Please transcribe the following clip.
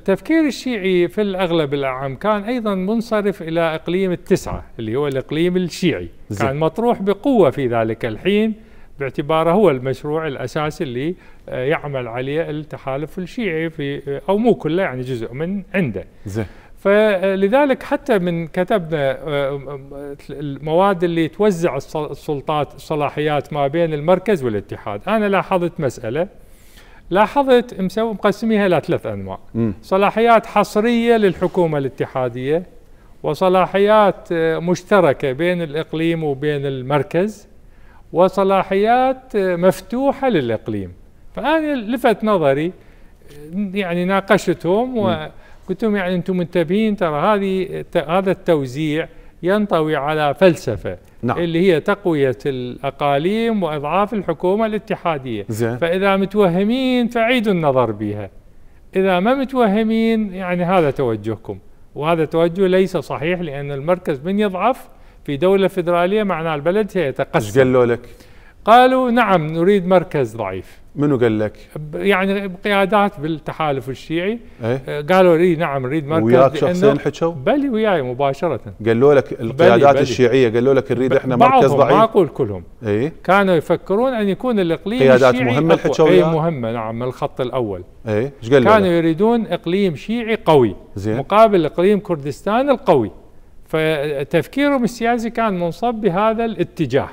التفكير الشيعي في الأغلب العام كان أيضا منصرف إلى إقليم التسعة اللي هو الإقليم الشيعي زي. كان مطروح بقوة في ذلك الحين باعتباره هو المشروع الأساسي اللي آه، يعمل عليه التحالف الشيعي في آه، أو مو كله يعني جزء من عنده زي. فلذلك حتى من كتبنا آه، المواد اللي توزع السلطات الصلاحيات ما بين المركز والاتحاد أنا لاحظت مسألة لاحظت مسوي مقسميها الى ثلاث انواع م. صلاحيات حصريه للحكومه الاتحاديه وصلاحيات آه، مشتركه بين الاقليم وبين المركز وصلاحيات آه، مفتوحه للاقليم فانا لفت نظري آه، يعني ناقشتهم وقلت لهم يعني انتم منتبهين ترى هذه هذا التوزيع ينطوي على فلسفة نعم. اللي هي تقوية الأقاليم وإضعاف الحكومة الاتحادية زين. فإذا متوهمين فعيدوا النظر بها إذا ما متوهمين يعني هذا توجهكم وهذا توجه ليس صحيح لأن المركز من يضعف في دولة فيدرالية معناه البلد سيتقسم ايش قالوا لك؟ قالوا نعم نريد مركز ضعيف منو قال لك؟ يعني قيادات بالتحالف الشيعي ايه؟ آه، قالوا لي نعم نريد مركز وياك شخصين حكوا؟ بلي وياي مباشرة قالوا لك القيادات بلي بلي الشيعية قالوا لك نريد احنا مركز ضعيف ما اقول كلهم ايه؟ كانوا يفكرون ان يكون الاقليم قيادات الشيعي مهمة حكوا ايه مهمة نعم من الخط الاول ايه ايش قالوا كانوا لك؟ يريدون اقليم شيعي قوي زين مقابل اقليم كردستان القوي فتفكيرهم السياسي كان منصب بهذا الاتجاه